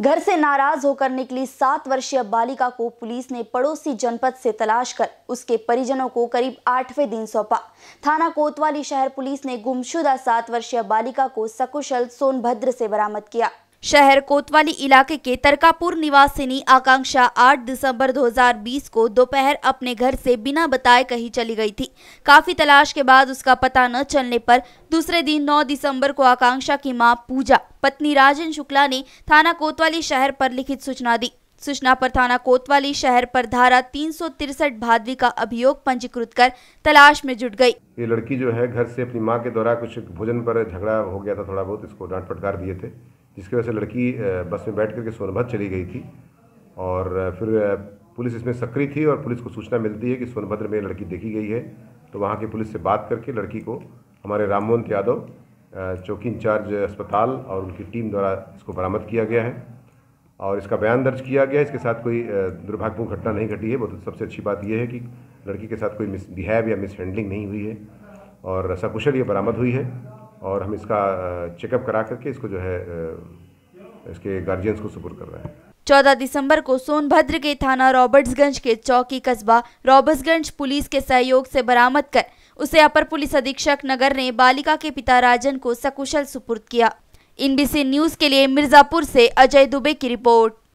घर से नाराज होकर निकली सात वर्षीय बालिका को पुलिस ने पड़ोसी जनपद से तलाश कर उसके परिजनों को करीब आठवें दिन सौंपा थाना कोतवाली शहर पुलिस ने गुमशुदा सात वर्षीय बालिका को सकुशल सोनभद्र से बरामद किया शहर कोतवाली इलाके के तरकापुर निवासिनी आकांक्षा 8 दिसंबर 2020 को दोपहर अपने घर से बिना बताए कहीं चली गई थी काफी तलाश के बाद उसका पता न चलने पर दूसरे दिन 9 दिसंबर को आकांक्षा की मां पूजा पत्नी राजन शुक्ला ने थाना कोतवाली शहर पर लिखित सूचना दी सूचना पर थाना कोतवाली शहर पर धारा तीन भादवी का अभियोग पंजीकृत कर तलाश में जुट गयी ये लड़की जो है घर ऐसी अपनी माँ के द्वारा कुछ भोजन आरोप झगड़ा हो गया था थोड़ा बहुत इसको डांट फटकार दिए थे जिसकी वजह से लड़की बस में बैठ करके सोनभद्र चली गई थी और फिर पुलिस इसमें सक्रिय थी और पुलिस को सूचना मिलती है कि सोनभद्र में लड़की देखी गई है तो वहाँ की पुलिस से बात करके लड़की को हमारे राममोहन यादव चौकी इंचार्ज अस्पताल और उनकी टीम द्वारा इसको बरामद किया गया है और इसका बयान दर्ज किया गया है इसके साथ कोई दुर्भाग्यपूर्ण घटना नहीं घटी है बहुत तो सबसे अच्छी बात यह है कि लड़की के साथ कोई मिसबिहेव या मिसहैंडलिंग नहीं हुई है और सकुशल ये बरामद हुई है और हम इसका चेकअप करा करके इसको जो है इसके गार्जियंस को सुपुर कर रहे हैं चौदह दिसंबर को सोनभद्र के थाना रॉबर्ट्सगंज के चौकी कस्बा रॉबर्ट्सगंज पुलिस के सहयोग से बरामद कर उसे अपर पुलिस अधीक्षक नगर ने बालिका के पिता राजन को सकुशल सुपुर्द किया इनबीसी न्यूज के लिए मिर्जापुर से अजय दुबे की रिपोर्ट